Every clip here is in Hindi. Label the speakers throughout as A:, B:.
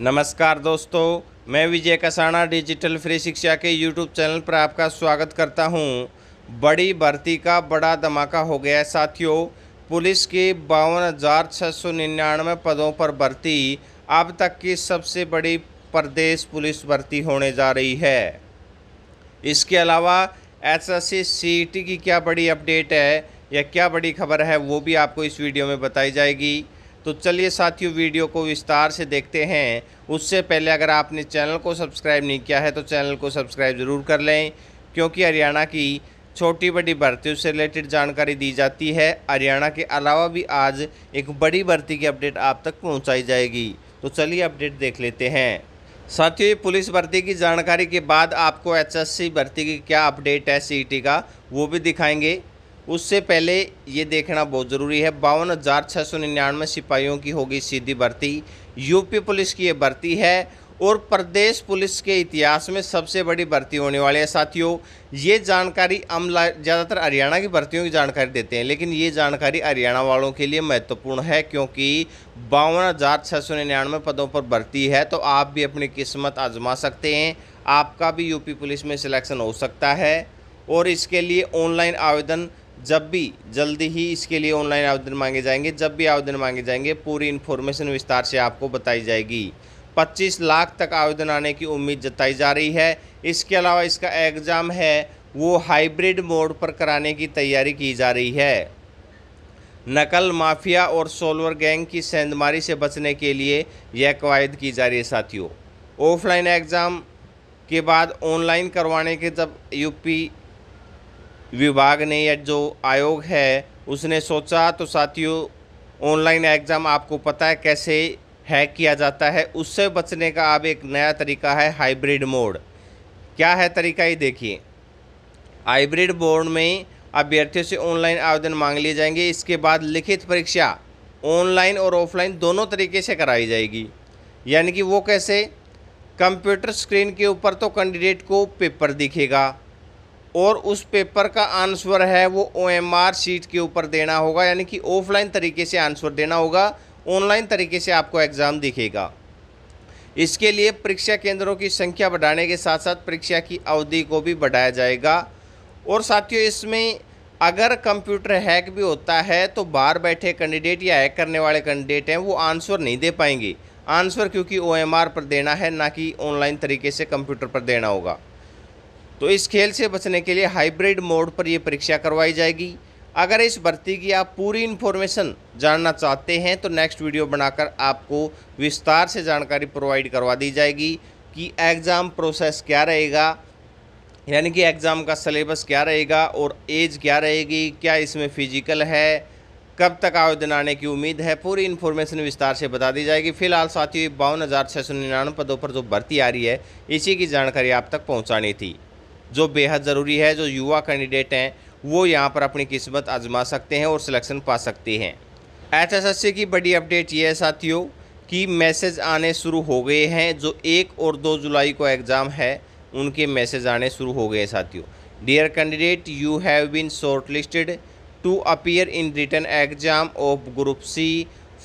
A: नमस्कार दोस्तों मैं विजय कसाना डिजिटल फ्री शिक्षा के यूट्यूब चैनल पर आपका स्वागत करता हूं। बड़ी भर्ती का बड़ा धमाका हो गया है साथियों पुलिस के बावन हज़ार छः सौ निन्यानवे पदों पर भर्ती अब तक की सबसे बड़ी प्रदेश पुलिस भर्ती होने जा रही है इसके अलावा एस एस सी की क्या बड़ी अपडेट है या क्या बड़ी खबर है वो भी आपको इस वीडियो में बताई जाएगी तो चलिए साथियों वीडियो को विस्तार से देखते हैं उससे पहले अगर आपने चैनल को सब्सक्राइब नहीं किया है तो चैनल को सब्सक्राइब ज़रूर कर लें क्योंकि हरियाणा की छोटी बड़ी भर्तियों से रिलेटेड जानकारी दी जाती है हरियाणा के अलावा भी आज एक बड़ी भर्ती की अपडेट आप तक पहुँचाई जाएगी तो चलिए अपडेट देख लेते हैं साथियों ये पुलिस भर्ती की जानकारी के बाद आपको एचएससी भर्ती की क्या अपडेट है सीईटी का वो भी दिखाएंगे उससे पहले ये देखना बहुत ज़रूरी है बावन हज़ार छः सौ निन्यानवे सिपाहियों की होगी सीधी भर्ती यूपी पुलिस की ये भर्ती है और प्रदेश पुलिस के इतिहास में सबसे बड़ी भर्ती होने वाली है साथियों ये जानकारी हम ज़्यादातर हरियाणा की भर्तियों की जानकारी देते हैं लेकिन ये जानकारी हरियाणा वालों के लिए महत्वपूर्ण है क्योंकि बावन हज़ार छः सौ निन्यानवे पदों पर भर्ती है तो आप भी अपनी किस्मत आजमा सकते हैं आपका भी यूपी पुलिस में सिलेक्शन हो सकता है और इसके लिए ऑनलाइन आवेदन जब भी जल्दी ही इसके लिए ऑनलाइन आवेदन मांगे जाएंगे जब भी आवेदन मांगे जाएंगे पूरी इन्फॉर्मेशन विस्तार से आपको बताई जाएगी 25 लाख तक आवेदन आने की उम्मीद जताई जा रही है इसके अलावा इसका एग्ज़ाम है वो हाइब्रिड मोड पर कराने की तैयारी की जा रही है नकल माफिया और सोलवर गैंग की सेंधमारी से बचने के लिए यह कवायद की जा रही है साथियों ऑफलाइन एग्ज़ाम के बाद ऑनलाइन करवाने के जब यूपी विभाग ने या जो आयोग है उसने सोचा तो साथियों ऑनलाइन एग्ज़ाम आपको पता है कैसे हैक किया जाता है उससे बचने का अब एक नया तरीका है हाइब्रिड मोड क्या है तरीका ये देखिए हाइब्रिड बोर्ड में अभ्यर्थियों से ऑनलाइन आवेदन मांग लिए जाएंगे इसके बाद लिखित परीक्षा ऑनलाइन और ऑफलाइन दोनों तरीके से कराई जाएगी यानी कि वो कैसे कंप्यूटर स्क्रीन के ऊपर तो कैंडिडेट को पेपर दिखेगा और उस पेपर का आंसर है वो ओ एम आर सीट के ऊपर देना होगा यानी कि ऑफलाइन तरीके से आंसर देना होगा ऑनलाइन तरीके से आपको एग्ज़ाम दिखेगा इसके लिए परीक्षा केंद्रों की संख्या बढ़ाने के साथ साथ परीक्षा की अवधि को भी बढ़ाया जाएगा और साथियों इसमें अगर कंप्यूटर हैक भी होता है तो बाहर बैठे कैंडिडेट या हैक करने वाले कैंडिडेट हैं वो आंसर नहीं दे पाएंगे आंसर क्योंकि ओ पर देना है ना कि ऑनलाइन तरीके से कंप्यूटर पर देना होगा तो इस खेल से बचने के लिए हाइब्रिड मोड पर यह परीक्षा करवाई जाएगी अगर इस भर्ती की आप पूरी इन्फॉर्मेशन जानना चाहते हैं तो नेक्स्ट वीडियो बनाकर आपको विस्तार से जानकारी प्रोवाइड करवा दी जाएगी कि एग्ज़ाम प्रोसेस क्या रहेगा यानी कि एग्ज़ाम का सिलेबस क्या रहेगा और एज क्या रहेगी क्या इसमें फिजिकल है कब तक आवेदन आने की उम्मीद है पूरी इन्फॉर्मेशन विस्तार से बता दी जाएगी फिलहाल साथियों बावन हज़ार छः सौ निन्यानवे पदों पर जो भर्ती आ रही है इसी की जानकारी आप तक पहुँचानी थी जो बेहद ज़रूरी है जो युवा कैंडिडेट हैं वो यहाँ पर अपनी किस्मत आजमा सकते हैं और सिलेक्शन पा सकते हैं एचएसएससी की बड़ी अपडेट ये है साथियों कि मैसेज आने शुरू हो गए हैं जो एक और दो जुलाई को एग्ज़ाम है उनके मैसेज आने शुरू हो गए साथियों dear candidate you have been shortlisted to appear in written exam of group C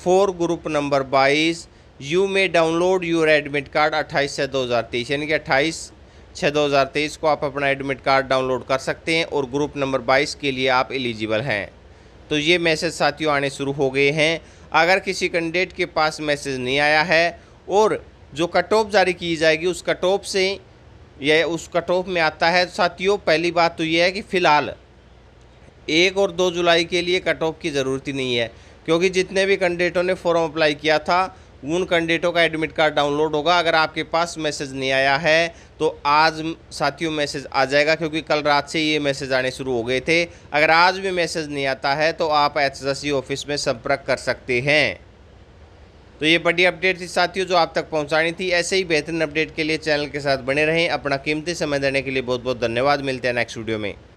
A: for group number बाईस यू में डाउनलोड योर एडमिट कार्ड अट्ठाईस से दो हज़ार तेईस यानी कि अट्ठाईस छः दो हज़ार तेईस को आप अपना एडमिट कार्ड डाउनलोड कर सकते हैं और ग्रुप नंबर बाईस के लिए आप एलिजिबल हैं तो ये मैसेज साथियों आने शुरू हो गए हैं अगर किसी कैंडिडेट के पास मैसेज नहीं आया है और जो कट ऑफ जारी की जाएगी उस कट ऑफ से यह उस कट ऑफ में आता है साथियों पहली बात तो यह है कि फ़िलहाल एक और दो जुलाई के लिए कट ऑफ की ज़रूरत ही नहीं है क्योंकि जितने भी कैंडिडेटों ने फॉर्म अप्लाई किया था उन कैंडिडेटों का एडमिट कार्ड डाउनलोड होगा अगर आपके पास मैसेज नहीं आया है तो आज साथियों मैसेज आ जाएगा क्योंकि कल रात से ये मैसेज आने शुरू हो गए थे अगर आज भी मैसेज नहीं आता है तो आप एच ऑफिस में संपर्क कर सकते हैं तो ये बड़ी अपडेट थी साथियों जो आप तक पहुंचानी थी ऐसे ही बेहतरीन अपडेट के लिए चैनल के साथ बने रहें अपना कीमती समय देने के लिए बहुत बहुत धन्यवाद मिलते हैं नेक्स्ट वीडियो में